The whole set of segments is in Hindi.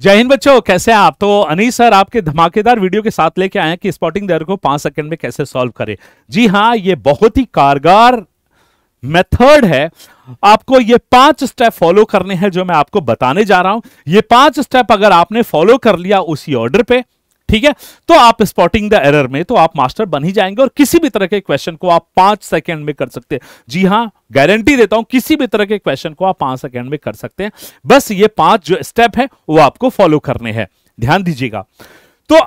जय हिंद बच्चों कैसे हैं आप तो अनीस सर आपके धमाकेदार वीडियो के साथ लेके आए हैं कि स्पॉटिंग दर को पांच सेकंड में कैसे सॉल्व करें जी हाँ ये बहुत ही कारगर मेथड है आपको ये पांच स्टेप फॉलो करने हैं जो मैं आपको बताने जा रहा हूं ये पांच स्टेप अगर आपने फॉलो कर लिया उसी ऑर्डर पे ठीक है तो आप स्पॉटिंग द एरर में तो आप मास्टर बन ही जाएंगे और किसी भी तरह के क्वेश्चन को आप पांच सेकंड में कर सकते हैं जी हां गारंटी देता हूं किसी भी तरह के क्वेश्चन को आप पांच सेकंड में कर सकते हैं बस ये पांच जो स्टेप है वो आपको फॉलो करने हैं ध्यान दीजिएगा तो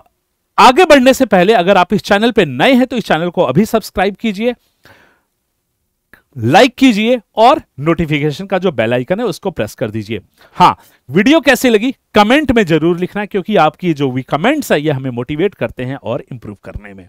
आगे बढ़ने से पहले अगर आप इस चैनल पर नए हैं तो इस चैनल को अभी सब्सक्राइब कीजिए लाइक कीजिए और नोटिफिकेशन का जो बेल आइकन है उसको प्रेस कर दीजिए हाँ वीडियो कैसी लगी कमेंट में जरूर लिखना क्योंकि आपकी जो भी कमेंट्स है ये हमें मोटिवेट करते हैं और इंप्रूव करने में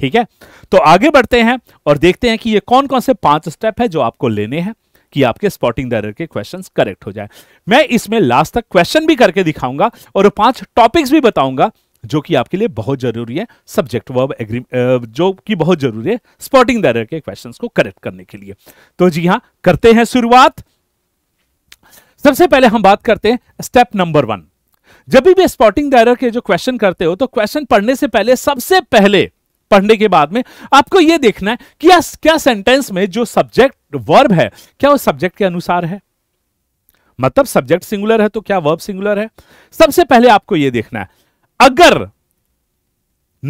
ठीक है तो आगे बढ़ते हैं और देखते हैं कि ये कौन कौन से पांच स्टेप है जो आपको लेने हैं कि आपके स्पॉटिंग दर के क्वेश्चन करेक्ट हो जाए मैं इसमें लास्ट तक क्वेश्चन भी करके दिखाऊंगा और पांच टॉपिक्स भी बताऊंगा जो कि आपके लिए बहुत जरूरी है सब्जेक्ट वर्ब एग्री जो कि बहुत जरूरी है स्पॉटिंग दायर के क्वेश्चन को करेक्ट करने के लिए तो जी हाँ करते हैं शुरुआत सबसे पहले हम बात करते हैं स्टेप नंबर वन जब भी स्पॉटिंग दायरर के जो क्वेश्चन करते हो तो क्वेश्चन पढ़ने से पहले सबसे पहले पढ़ने के बाद में आपको यह देखना है कि या, क्या सेंटेंस में जो सब्जेक्ट वर्ब है क्या वो सब्जेक्ट के अनुसार है मतलब सब्जेक्ट सिंगुलर है तो क्या वर्ब सिंगुलर है सबसे पहले आपको यह देखना है अगर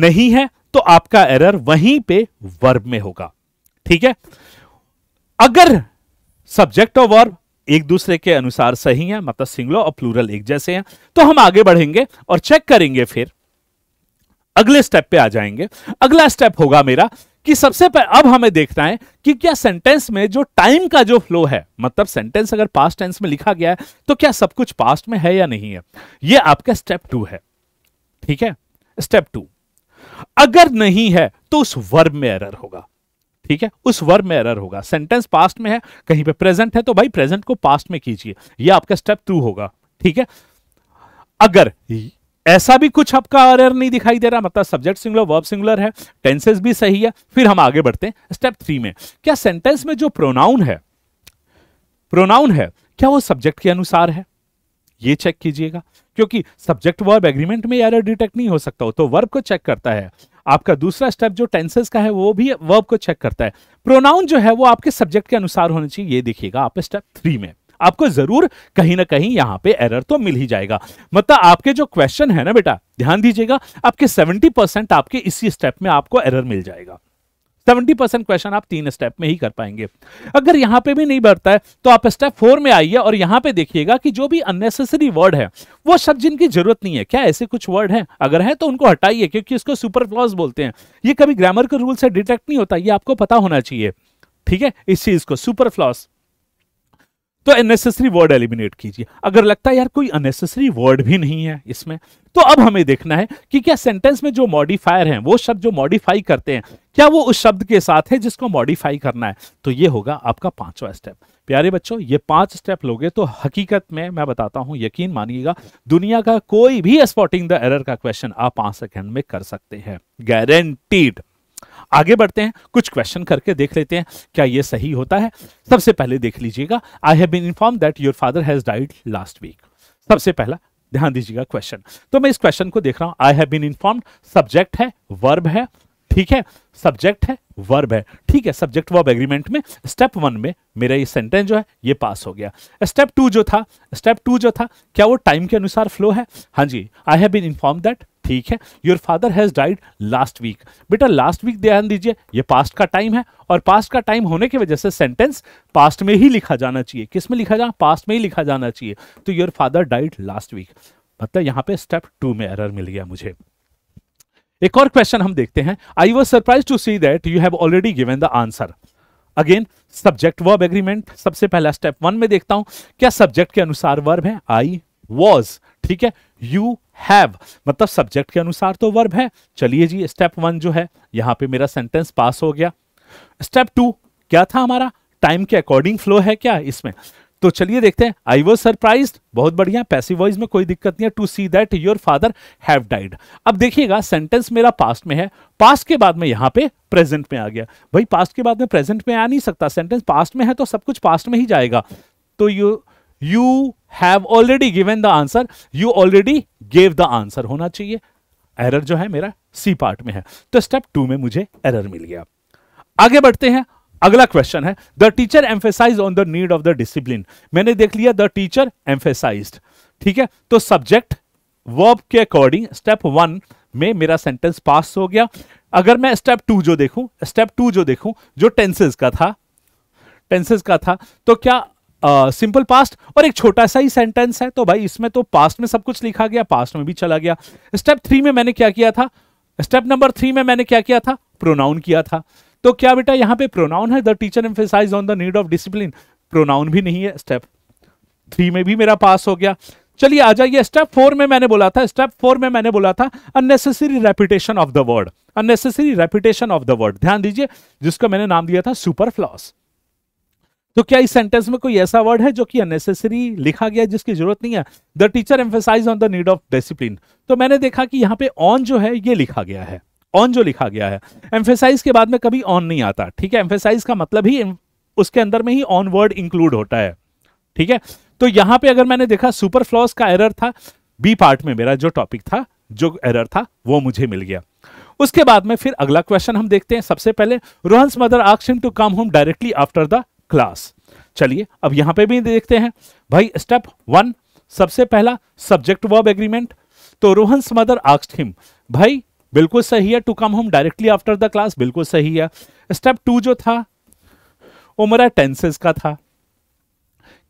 नहीं है तो आपका एरर वहीं पे वर्ब में होगा ठीक है अगर सब्जेक्ट और वर्ब एक दूसरे के अनुसार सही है मतलब सिंगलो और प्लूरल एक जैसे हैं तो हम आगे बढ़ेंगे और चेक करेंगे फिर अगले स्टेप पे आ जाएंगे अगला स्टेप होगा मेरा कि सबसे पहले अब हमें देखना है कि क्या सेंटेंस में जो टाइम का जो फ्लो है मतलब सेंटेंस अगर पास्ट टेंस में लिखा गया है तो क्या सब कुछ पास्ट में है या नहीं है यह आपका स्टेप टू है ठीक है स्टेप टू अगर नहीं है तो उस वर्ब में एरर होगा ठीक है उस वर्ब में एरर होगा सेंटेंस पास्ट में है कहीं पे प्रेजेंट है तो भाई प्रेजेंट को पास्ट में कीजिए ये आपका स्टेप टू होगा ठीक है अगर ऐसा भी कुछ आपका एरर नहीं दिखाई दे रहा मतलब सब्जेक्ट सिंगुलर वर्ब सिंगुलर है टेंसेस भी सही है फिर हम आगे बढ़ते हैं स्टेप थ्री में क्या सेंटेंस में जो प्रोनाउन है प्रोनाउन है क्या वो सब्जेक्ट के अनुसार है ये चेक कीजिएगा क्योंकि सब्जेक्ट वर्ब एग्रीमेंट में एरर डिटेक्ट नहीं हो सकता हो तो वर्ब को चेक करता है आपका दूसरा स्टेप जो टेंसेस का है वो भी वर्ब को चेक करता है प्रोनाउन जो है वो आपके सब्जेक्ट के अनुसार होना चाहिए ये देखिएगा आप स्टेप थ्री में आपको जरूर कहीं ना कहीं यहाँ पे एरर तो मिल ही जाएगा मतलब आपके जो क्वेश्चन है ना बेटा ध्यान दीजिएगा आपके 70 परसेंट आपके इसी स्टेप में आपको एरर मिल जाएगा सेवेंटी परसेंट क्वेश्चन आप तीन स्टेप में ही कर पाएंगे अगर यहां पे भी नहीं बढ़ता है तो आप स्टेप फोर में आइए और यहाँ पे देखिएगा कि जो भी अननेसेसरी वर्ड है वो शब्द जिनकी जरूरत नहीं है क्या ऐसे कुछ वर्ड है अगर है तो उनको हटाइए क्योंकि इसको सुपर क्लॉज बोलते हैं ये कभी ग्रामर के रूल से डिटेक्ट नहीं होता ये आपको पता होना चाहिए ठीक है इस चीज को सुपर फ्लॉस तो अननेसेसरी वर्ड एलिमिनेट कीजिए अगर लगता है यार कोई अननेसेसरी वर्ड भी नहीं है इसमें तो अब हमें देखना है कि क्या सेंटेंस में जो मॉडिफायर हैं वो शब्द जो मॉडिफाई करते हैं क्या वो उस शब्द के साथ है जिसको मॉडिफाई करना है तो ये होगा आपका पांचवा स्टेप प्यारे बच्चों ये पांच स्टेप लोगे तो हकीकत में मैं बताता हूं यकीन मानिएगा दुनिया का कोई भी स्पॉटिंग द एरर का क्वेश्चन आप पांच सेकेंड में कर सकते हैं गारंटीड आगे बढ़ते हैं कुछ क्वेश्चन करके देख लेते हैं क्या ये सही होता है सबसे पहले देख लीजिएगा I have been inform that your father has died last week सबसे पहला ध्यान दीजिएगा क्वेश्चन तो मैं इस क्वेश्चन को देख रहा हूं I have been inform subject है वर्ब है ठीक है सब्जेक्ट है वर्ब है ठीक है सब्जेक्ट वर्ब एग्रीमेंट में स्टेप वन में मेरा ये सेंटेंस जो है ये पास हो गया स्टेप टू जो था स्टेप टू जो था क्या वो टाइम के अनुसार फ्लो है हाँ जी I have been inform that ठीक है your father has died last week बेटा लास्ट वीक ध्यान दीजिए ये पास्ट का टाइम है और पास्ट का टाइम होने की वजह से सेंटेंस पास्ट में ही लिखा जाना चाहिए किस में लिखा जाना पास्ट में ही लिखा जाना चाहिए तो your father died last week मतलब यहां पे स्टेप टू में एरर मिल गया मुझे एक और क्वेश्चन हम देखते हैं I was surprise to see that you have already given the answer again subject verb agreement सबसे पहला स्टेप वन में देखता हूं क्या सब्जेक्ट के अनुसार वर्ब है आई वॉज ठीक है यू हैव मतलब सब्जेक्ट के अनुसार तो वर्ब है चलिए जी स्टेप वन जो है यहां पे मेरा सेंटेंस पास हो गया स्टेप टू क्या था हमारा टाइम के अकॉर्डिंग फ्लो है क्या इसमें तो चलिए देखते हैं आई वॉज सरप्राइज बहुत बढ़िया पैसिव वॉइस में कोई दिक्कत नहीं है to see that your father have died अब देखिएगा सेंटेंस मेरा पास्ट में है पास्ट के बाद में यहां पे प्रेजेंट में आ गया भाई पास्ट के बाद में प्रेजेंट में आ नहीं सकता सेंटेंस पास्ट में है तो सब कुछ पास्ट में ही जाएगा तो you you have already given the answer you already gave the answer होना चाहिए एरर जो है मेरा सी पार्ट में है तो स्टेप टू में मुझे एरर मिल गया आगे बढ़ते हैं अगला क्वेश्चन है the teacher emphasise on the need of the discipline मैंने देख लिया द टीचर एम्फेसाइज ठीक है तो सब्जेक्ट वर्ब के अकॉर्डिंग स्टेप वन में मेरा सेंटेंस पास हो गया अगर मैं स्टेप टू जो देखूं स्टेप टू जो देखूं जो टेंसेज का था टेंसेज का था तो क्या सिंपल पास्ट और एक छोटा सा ही सेंटेंस है तो भाई इसमें तो पास्ट में सब कुछ लिखा गया पास्ट में भी चला गया स्टेप थ्री में मैंने क्या किया था स्टेप नंबर थ्री में मैंने क्या किया था प्रोनाउन किया था तो क्या बेटा यहां पे प्रोनाउन है the teacher emphasise on the need of discipline pronoun भी नहीं है स्टेप थ्री में भी मेरा पास हो गया चलिए आ जाइए स्टेप फोर में मैंने बोला था स्टेप फोर में मैंने बोला था unnecessary repetition of the word unnecessary repetition of the word ध्यान दीजिए जिसका मैंने नाम दिया था सुपर फ्लॉस तो क्या इस सेंटेंस में कोई ऐसा वर्ड है जो कि अननेसेसरी लिखा गया जिसकी जरूरत नहीं है the teacher emphasise on the need of discipline तो मैंने देखा कि यहाँ पे ऑन जो है ये लिखा गया है ऑन जो लिखा गया है एम्फेसाइज के बाद में कभी ऑन नहीं आता ठीक है एम्फेसाइज का मतलब ही उसके अंदर में ही ऑन वर्ड इंक्लूड होता है ठीक है तो यहां पे अगर मैंने देखा सुपर फ्लॉस का एरर था बी पार्ट में मेरा जो टॉपिक था जो एरर था वो मुझे मिल गया उसके बाद में फिर अगला क्वेश्चन हम देखते हैं सबसे पहले Rohan mother asked him to come home directly after the class चलिए अब यहां पे भी देखते हैं भाई स्टेप वन सबसे पहला सब्जेक्ट वर्ब एग्रीमेंट तो रोहन मदर आस्क्ड हिम भाई बिल्कुल सही है to come home directly after the class बिल्कुल सही है स्टेप टू जो था वो मेरा टेंसेस का था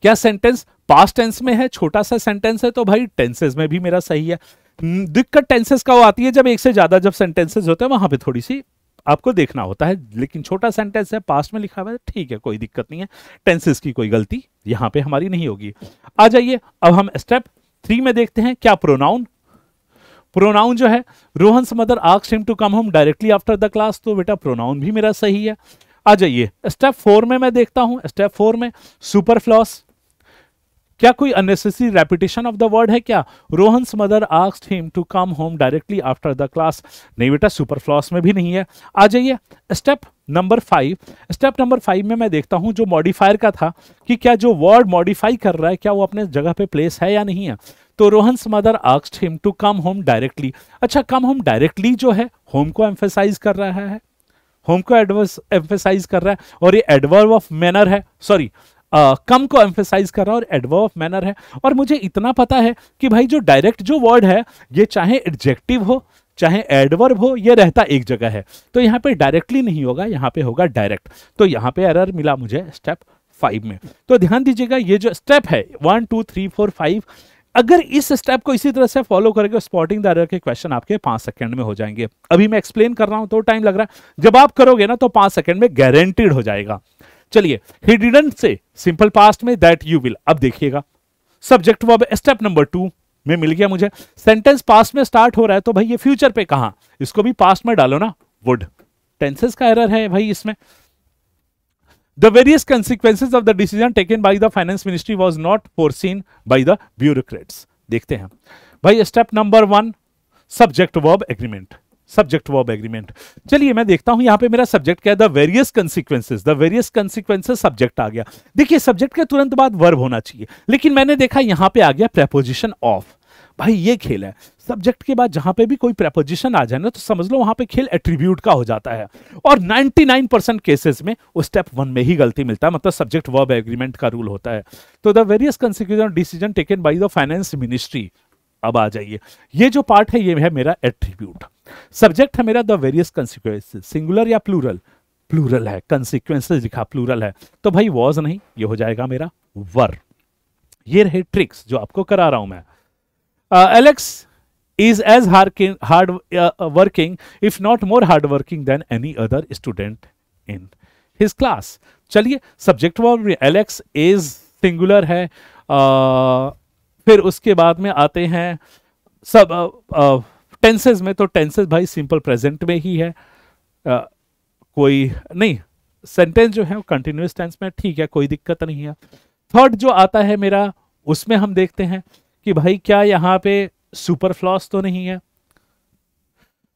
क्या सेंटेंस पास्ट टेंस में है छोटा सा सेंटेंस है तो भाई टेंसेस में भी मेरा सही है हम्म, दिक्कत टेंसेस का वो आती है जब एक से ज्यादा जब सेंटेंसेस होते हैं वहां पे थोड़ी सी आपको देखना होता है लेकिन छोटा सेंटेंस है पास्ट में लिखा हुआ है ठीक है कोई दिक्कत नहीं है टेंसेस की कोई गलती यहां पे हमारी नहीं होगी आ जाइए अब हम स्टेप थ्री में देखते हैं क्या प्रोनाउन प्रोनाउन जो है Rohan mother asks him to come home directly after the class तो बेटा प्रोनाउन भी मेरा सही है आ जाइए स्टेप फोर में मैं देखता हूं स्टेप फोर में सुपर फ्लॉस क्या कोई unnecessary repetition of the word है क्या Rohan mother asked him to come home directly after the class नहीं बेटा सुपर फ्लॉस में भी नहीं है आ जाइए step number five step number five में मैं देखता हूं जो मॉडिफायर का था कि क्या जो वर्ड मॉडिफाई कर रहा है क्या वो अपने जगह पे प्लेस है या नहीं है तो Rohan mother asked him to come home directly अच्छा कम होम डायरेक्टली जो है होम को एम्फेसाइज कर रहा है होम को एडवर्स एम्फेसाइज कर रहा है और ये एडवर्व ऑफ मैनर है सॉरी कम को एम्फेसाइज कर रहा है और एडवर्व ऑफ मैनर है और मुझे इतना पता है कि भाई जो डायरेक्ट जो वर्ड है ये चाहे एडजेक्टिव हो चाहे एडवर्ब हो ये रहता एक जगह है तो यहाँ पे डायरेक्टली नहीं होगा यहाँ पे होगा डायरेक्ट तो यहाँ पे एरर मिला मुझे स्टेप फाइव में तो ध्यान दीजिएगा ये जो स्टेप है one two three four five अगर इस स्टेप को इसी तरह से फॉलो करके स्पॉटिंग द एरर के क्वेश्चन आपके पांच सेकंड में हो जाएंगे अभी मैं एक्सप्लेन कर रहा हूं तो टाइम लग रहा है जब आप करोगे ना तो पांच सेकंड में गारंटीड हो जाएगा चलिए ही से सिंपल पास्ट में दैट यू विल अब देखिएगा सब्जेक्ट वो अब स्टेप नंबर टू में मिल गया मुझे सेंटेंस पास्ट में स्टार्ट हो रहा है तो भाई ये फ्यूचर पे कहा इसको भी पास्ट में डालो ना वुड टेंसेस का एरर है भाई इसमें the various consequences of the decision taken by the finance ministry was not foreseen by the bureaucrats देखते हैं भाई step number one subject verb agreement subject verb agreement चलिए मैं देखता हूं यहां पे मेरा सब्जेक्ट क्या है the various consequences the various consequences subject आ गया देखिए सब्जेक्ट के तुरंत बाद वर्ब होना चाहिए लेकिन मैंने देखा यहां पे आ गया प्रेपोजिशन ऑफ भाई ये खेल है सब्जेक्ट के बाद जहां पे भी कोई प्रेपोजिशन आ जाए ना तो समझ लो वहां पे खेल एट्रीब्यूट का हो जाता है और 99 परसेंट केसेस में वो स्टेप वन में ही गलती मिलता है मतलब सब्जेक्ट वर्ब एग्रीमेंट का रूल होता है तो the various consequences decision taken by the finance ministry अब आ जाइए ये जो पार्ट है ये है मेरा एट्रीब्यूट सब्जेक्ट है मेरा द वेरियस कंसिक्वेंस सिंगुलर या प्लूरल प्लूरल है कंसिक्वेंसेज लिखा प्लूरल है तो भाई वॉज नहीं ये हो जाएगा मेरा वर ये रहे ट्रिक्स जो आपको करा रहा हूं मैं Alex is as hard working if not more hard working than any other student in his class चलिए subject verb Alex is singular है uh, फिर उसके बाद में आते हैं सब uh, uh, टेंसेज में तो टेंसेज भाई सिंपल प्रेजेंट में ही है आ, कोई नहीं सेंटेंस जो है वो कंटिन्यूस टेंस में ठीक है कोई दिक्कत नहीं है थर्ड जो आता है मेरा उसमें हम देखते हैं कि भाई क्या यहाँ पे सुपर फ्लॉस तो नहीं है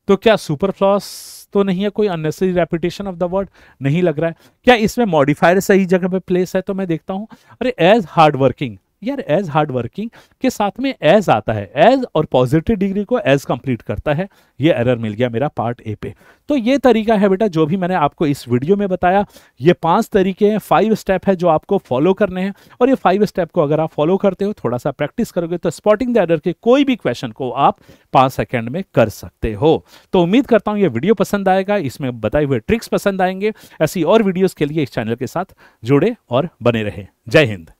तो क्या सुपर फ्लॉस तो नहीं है कोई unnecessary repetition of the word नहीं लग रहा है क्या इसमें मॉडिफायर सही जगह पे प्लेस है तो मैं देखता हूँ अरे एज हार्ड वर्किंग यार एज हार्ड वर्किंग के साथ में एज आता है एज और पॉजिटिव डिग्री को एज कंप्लीट करता है ये एरर मिल गया मेरा पार्ट ए पे तो ये तरीका है बेटा जो भी मैंने आपको इस वीडियो में बताया ये पांच तरीके हैं फाइव स्टेप है जो आपको फॉलो करने हैं और ये फाइव स्टेप को अगर आप फॉलो करते हो थोड़ा सा प्रैक्टिस करोगे तो स्पॉटिंग द एरर के कोई भी क्वेश्चन को आप पाँच सेकेंड में कर सकते हो तो उम्मीद करता हूँ ये वीडियो पसंद आएगा इसमें बताए हुए ट्रिक्स पसंद आएंगे ऐसी और वीडियोज़ के लिए इस चैनल के साथ जुड़े और बने रहे जय हिंद